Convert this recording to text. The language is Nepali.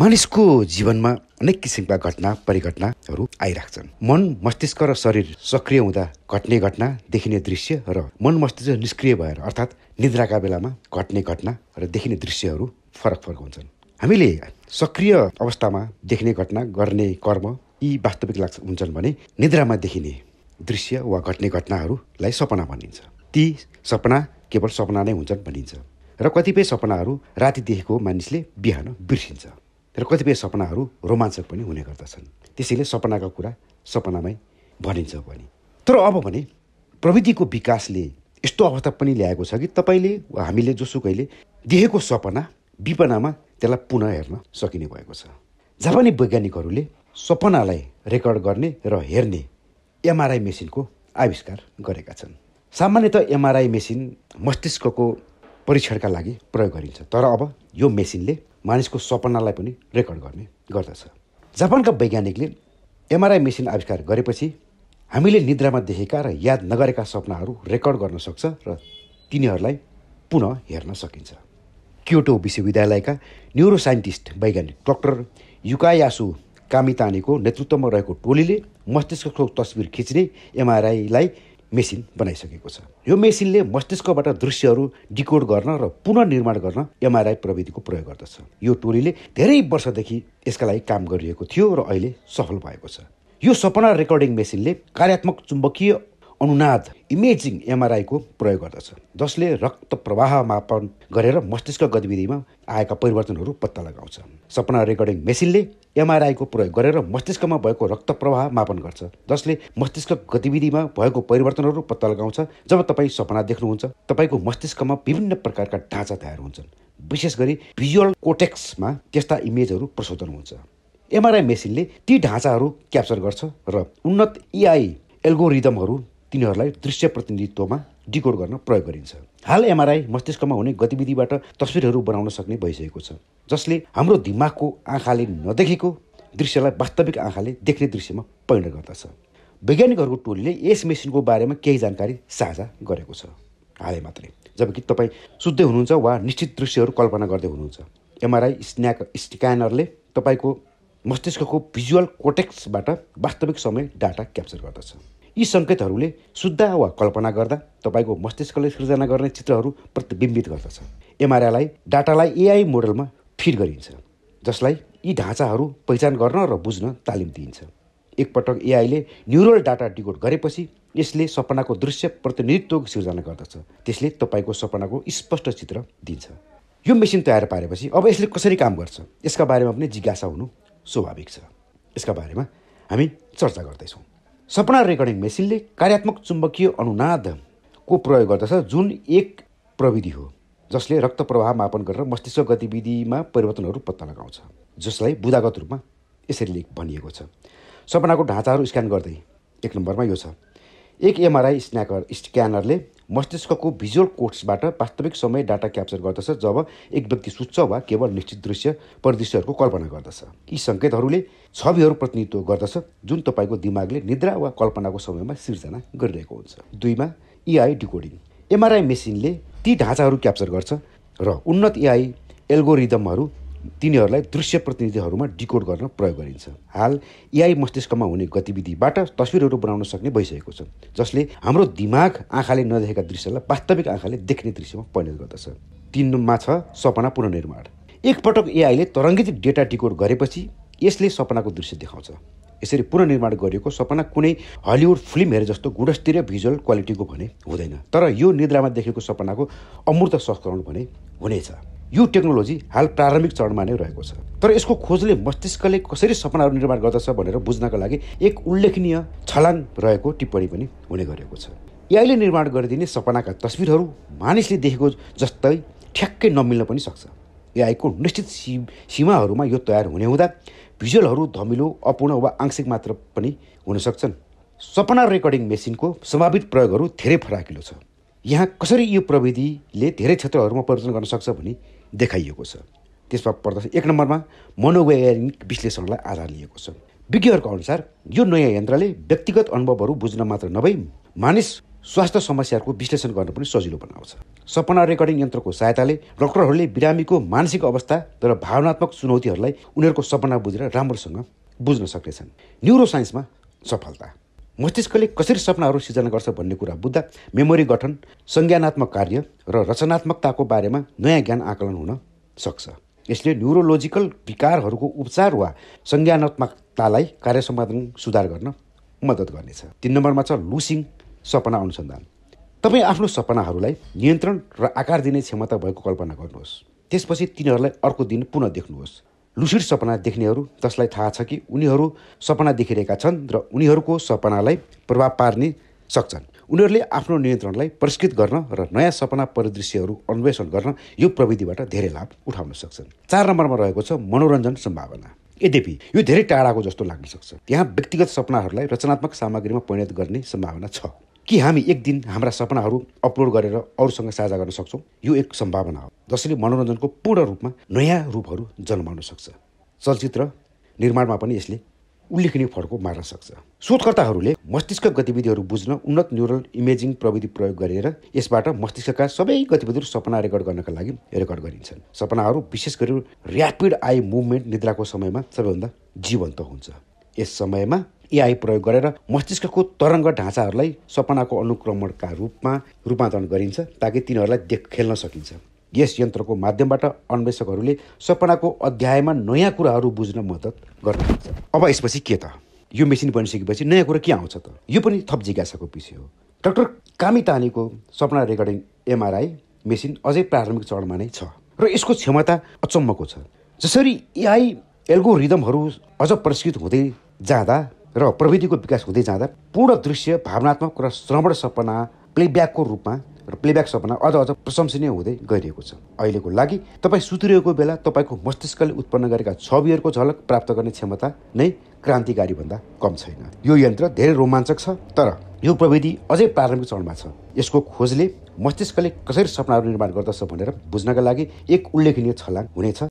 मानिसको जीवनमा अनेक किसिमका घटना परिघटनाहरू आइराख्छन् मन मस्तिष्क र शरीर सक्रिय हुँदा घट्ने घटना देखिने दृश्य र मन मस्तिष्क निष्क्रिय भएर अर्थात् निद्राका बेलामा घट्ने घटना र देखिने दृश्यहरू फरक फरक हुन्छन् हामीले सक्रिय अवस्थामा देख्ने घटना गर्ने कर्म यी वास्तविक लाग्छ हुन्छन् भने निद्रामा देखिने दृश्य वा घट्ने घटनाहरूलाई सपना भनिन्छ ती सपना केवल सपना नै हुन्छन् भनिन्छ र कतिपय सपनाहरू राति देखेको मानिसले बिहान बिर्सिन्छ तर कतिपय सपनाहरू रोमाञ्चक पनि हुने गर्दछन् त्यसैले सपनाको कुरा सपनामै भनिन्छ पनि तर अब भने प्रविधिको विकासले यस्तो अवस्था पनि ल्याएको छ कि तपाईँले वा हामीले जोसुकैले देखेको सपना विपनामा त्यसलाई पुनः हेर्न सकिने भएको छ जापानी वैज्ञानिकहरूले सपनालाई रेकर्ड गर्ने र हेर्ने एमआरआई मेसिनको आविष्कार गरेका छन् सामान्यत एमआरआई मेसिन मस्तिष्कको परीक्षणका लागि प्रयोग गरिन्छ तर अब यो मेसिनले मानिसको सपनालाई पनि रेकर्ड गर्ने गर्दछ जापानका वैज्ञानिकले एमआरआई मेसिन आविष्कार गरेपछि हामीले निद्रामा देखेका र याद नगरेका सपनाहरू रेकर्ड गर्न सक्छ र तिनीहरूलाई पुनः हेर्न सकिन्छ क्योटो विश्वविद्यालयका न्युरो साइन्टिस्ट वैज्ञानिक डक्टर युकायासु कामितानीको नेतृत्वमा रहेको टोलीले मस्तिष्कको तस्विर खिच्ने एमआरआईलाई मेसिन बनाइसकेको छ यो मेसिनले मस्तिष्कबाट दृश्यहरू डिकोड गर्न र पुनर्निर्माण गर्न एमआरआई प्रविधिको प्रयोग गर्दछ यो टोलीले धेरै वर्षदेखि यसका लागि काम गरिएको थियो र अहिले सफल भएको छ यो सपना रेकर्डिङ मेसिनले कार्यात्मक चुम्बकीय अनुनाद इमेजिङ एमआरआईको प्रयोग गर्दछ जसले रक्त प्रवाह मापन गरेर मस्तिष्क गतिविधिमा आएका परिवर्तनहरू पत्ता लगाउँछ सपना रेकर्डिङ मेसिनले एमआरआईको प्रयोग गरेर मस्तिष्कमा भएको रक्त प्रवाह मापन गर्छ जसले मस्तिष्क गतिविधिमा भएको परिवर्तनहरू पत्ता लगाउँछ जब तपाईँ सपना देख्नुहुन्छ तपाईँको मस्तिष्कमा विभिन्न प्रकारका ढाँचा तयार हुन्छन् विशेष गरी भिजुअल कोटेक्समा त्यस्ता इमेजहरू प्रशोधन हुन्छ एमआरआई मेसिनले ती ढाँचाहरू क्याप्चर गर्छ र उन्नत इआई एल्गोरिदमहरू तिनीहरूलाई दृश्य प्रतिनिधित्वमा डिकोड गर्न प्रयोग गरिन्छ हाल एमआरआई मस्तिष्कमा हुने गतिविधिबाट तस्विरहरू बनाउन सक्ने भइसकेको छ जसले हाम्रो दिमागको आँखाले नदेखेको दृश्यलाई वास्तविक आँखाले देख्ने दृश्यमा परिणत गर्दछ वैज्ञानिकहरूको टोलीले यस मेसिनको बारेमा केही जानकारी साझा गरेको छ हालै मात्रै जबकि तपाईँ सुत्दै हुनुहुन्छ वा निश्चित दृश्यहरू कल्पना गर्दै हुनुहुन्छ एमआरआई स्न्याक स्क्यानरले तपाईँको मस्तिष्कको भिजुअल कोटेक्सबाट वास्तविक समय डाटा क्याप्चर गर्दछ यी सङ्केतहरूले सुद्धा वा कल्पना गर्दा तपाईँको मस्तिष्कले सृजना गर्ने चित्रहरू प्रतिबिम्बित गर्दछ एमआरआईलाई डाटालाई एआई मोडलमा फिट गरिन्छ जसलाई यी ढाँचाहरू पहिचान गर्न र बुझ्न तालिम दिइन्छ एकपटक एआईले न्युरल डाटा डिकोड गरेपछि यसले सपनाको दृश्य प्रतिनिधित्व सिर्जना गर्दछ त्यसले तपाईँको सपनाको स्पष्ट चित्र दिन्छ यो मेसिन तयार पारेपछि अब यसले कसरी काम गर्छ यसका बारेमा पनि जिज्ञासा हुनु स्वाभाविक छ यसका बारेमा हामी चर्चा गर्दैछौँ सपना रेकर्डिङ मेसिनले कार्यात्मक चुम्बकीय अनुनादको प्रयोग गर्दछ जुन एक प्रविधि हो जसले रक्त प्रवाह मापन गरेर मस्तिष्क गतिविधिमा परिवर्तनहरू पत्ता लगाउँछ जसलाई बुदागत रूपमा यसरी लेख भनिएको छ सपनाको ढाँचाहरू स्क्यान गर्दै एक नम्बरमा यो छ एक एमआरआई स्न्याकर स्क्यानरले मस्तिष्कको भिजुअल कोड्सबाट वास्तविक समय डाटा क्याप्चर गर्दछ जब एक व्यक्ति सुत्छ वा केवल निश्चित दृश्य परिदृश्यहरूको कल्पना गर्दछ यी सङ्केतहरूले छविहरू प्रतिनिधित्व गर्दछ जुन तपाईँको दिमागले निद्रा वा कल्पनाको समयमा सिर्जना गरिरहेको हुन्छ दुईमा इआई डिकोडिङ एमआरआई मेसिनले ती ढाँचाहरू क्याप्चर गर्छ र उन्नत इआई एल्गोरिदमहरू तिनीहरूलाई दृश्य प्रतिनिधिहरूमा डिकोड गर्न प्रयोग गरिन्छ हाल एआई मस्तिष्कमा हुने गतिविधिबाट तस्विरहरू बनाउन सक्ने भइसकेको छ जसले हाम्रो दिमाग आँखाले नदेखेका दृश्यलाई वास्तविक आँखाले देख्ने दृश्यमा परिणत गर्दछ तिनमा छ सपना पुननिर्माण एकपटक एआईले तरङ्गित डेटा डिकोड गरेपछि यसले सपनाको दृश्य देखाउँछ यसरी पुननिर्माण गरिएको सपना कुनै हलिउड फिल्म हेरे जस्तो गुणस्तरीय भिजुअल क्वालिटीको भने हुँदैन तर यो निद्रामा देखेको सपनाको अमूर्त संस्करण भने हुनेछ यो टेक्नोलोजी हाल प्रारम्भिक चरणमा नै रहेको छ तर यसको खोजले मस्तिष्कले कसरी सपनाहरू निर्माण गर्दछ भनेर बुझ्नका लागि एक उल्लेखनीय छलाङ रहेको टिप्पणी पनि हुने गरेको छ एआईले निर्माण गरिदिने सपनाका तस्विरहरू मानिसले देखेको जस्तै ठ्याक्कै नमिल्न पनि सक्छ एआईको निश्चित सि सीमाहरूमा यो तयार हुने हुँदा भिजुअलहरू धमिलो अपूर्ण वा आंशिक मात्र पनि हुन सक्छन् सपना रेकर्डिङ मेसिनको सम्भावित प्रयोगहरू धेरै फराकिलो छ यहाँ कसरी यो प्रविधिले धेरै क्षेत्रहरूमा परिवर्तन गर्न सक्छ भने देखाइएको छ त्यसमा पर्दछ एक नम्बरमा मनोवैज्ञानिक विश्लेषणलाई आधार लिएको छ विज्ञहरूको अनुसार यो नयाँ यन्त्रले व्यक्तिगत अनुभवहरू बुझ्न मात्र नभई मानिस स्वास्थ्य समस्याहरूको विश्लेषण गर्न पनि सजिलो बनाउँछ सपना रेकर्डिङ यन्त्रको सहायताले डक्टरहरूले बिरामीको मानसिक अवस्था र भावनात्मक चुनौतीहरूलाई उनीहरूको सपना बुझेर राम्रोसँग बुझ्न सक्नेछन् न्युरो साइन्समा सफलता मस्तिष्कले कसरी सपनाहरू सिर्जना गर्छ भन्ने कुरा बुझ्दा मेमोरी गठन संज्ञानात्मक कार्य र रचनात्मकताको बारेमा नयाँ ज्ञान आकलन हुन सक्छ यसले न्युरोलोजिकल विकारहरूको उपचार वा संज्ञानात्मकतालाई कार्य सम्पादन सुधार गर्न मद्दत गर्नेछ तिन नम्बरमा छ लुसिङ सपना अनुसन्धान तपाईँ आफ्नो सपनाहरूलाई नियन्त्रण र आकार दिने क्षमता भएको कल्पना गर्नुहोस् त्यसपछि तिनीहरूलाई अर्को दिन पुनः देख्नुहोस् लुसिड सपना देख्नेहरू जसलाई थाहा छ कि उनीहरू सपना देखिरहेका छन् र उनीहरूको सपनालाई प्रभाव पार्ने सक्छन् उनीहरूले आफ्नो नियन्त्रणलाई परिष्कृत गर्न र नयाँ सपना परिदृश्यहरू अन्वेषण गर्न यो प्रविधिबाट धेरै लाभ उठाउन सक्छन् चार नम्बरमा रहेको छ मनोरञ्जन सम्भावना यद्यपि यो धेरै टाढाको जस्तो लाग्न सक्छ त्यहाँ व्यक्तिगत सपनाहरूलाई रचनात्मक सामग्रीमा परिणत गर्ने सम्भावना छ कि हामी एक दिन हाम्रा सपनाहरू अपलोड गरेर अरूसँग साझा गर्न सक्छौँ यो एक सम्भावना हो जसले मनोरञ्जनको पूर्ण रूपमा नयाँ रूपहरू जन्माउन सक्छ चलचित्र निर्माणमा पनि यसले उल्लेखनीय फड्को मार्न सक्छ शोधकर्ताहरूले मस्तिष्क गतिविधिहरू बुझ्न उन्नत न्युरल इमेजिङ प्रविधि प्रयोग गरेर यसबाट मस्तिष्कका सबै गतिविधिहरू सपना रेकर्ड गर्नका लागि रेकर्ड गरिन्छन् सपनाहरू विशेष गरी ऱ्यापिड आई मुभमेन्ट निद्राको समयमा सबैभन्दा जीवन्त हुन्छ यस समयमा एआई प्रयोग गरेर मस्तिष्कको तरङ्ग ढाँचाहरूलाई सपनाको अनुक्रमणका रूपमा रूपान्तरण गरिन्छ ताकि तिनीहरूलाई देख खेल्न सकिन्छ यस यन्त्रको माध्यमबाट अन्वेषकहरूले सपनाको अध्यायमा नयाँ कुराहरू बुझ्न मद्दत गर्नुहुन्छ अब यसपछि के त यो मेसिन बनिसकेपछि नयाँ कुरा के आउँछ त यो पनि थप जिज्ञासाको विषय हो डाक्टर तानीको सपना रेकर्डिङ एमआरआई मेसिन अझै प्रारम्भिक चरणमा नै छ र यसको क्षमता अचम्मको छ जसरी एआई एल्गोरिदमहरू अझ परिष्कृत हुँदै जाँदा र प्रविधिको विकास हुँदै जाँदा पूर्ण दृश्य भावनात्मक र श्रवण सपना प्लेब्याकको रूपमा र प्लेब्याक सपना अझ अझ प्रशंसनीय हुँदै गइरहेको छ अहिलेको लागि तपाईँ सुतिरहेको बेला तपाईँको मस्तिष्कले उत्पन्न गरेका छविहरूको झलक प्राप्त गर्ने क्षमता नै क्रान्तिकारी भन्दा कम छैन यो यन्त्र धेरै रोमाञ्चक छ तर यो प्रविधि अझै प्रारम्भिक चरणमा छ यसको खोजले मस्तिष्कले कसरी सपनाहरू निर्माण गर्दछ भनेर बुझ्नका लागि एक उल्लेखनीय छलाङ हुनेछ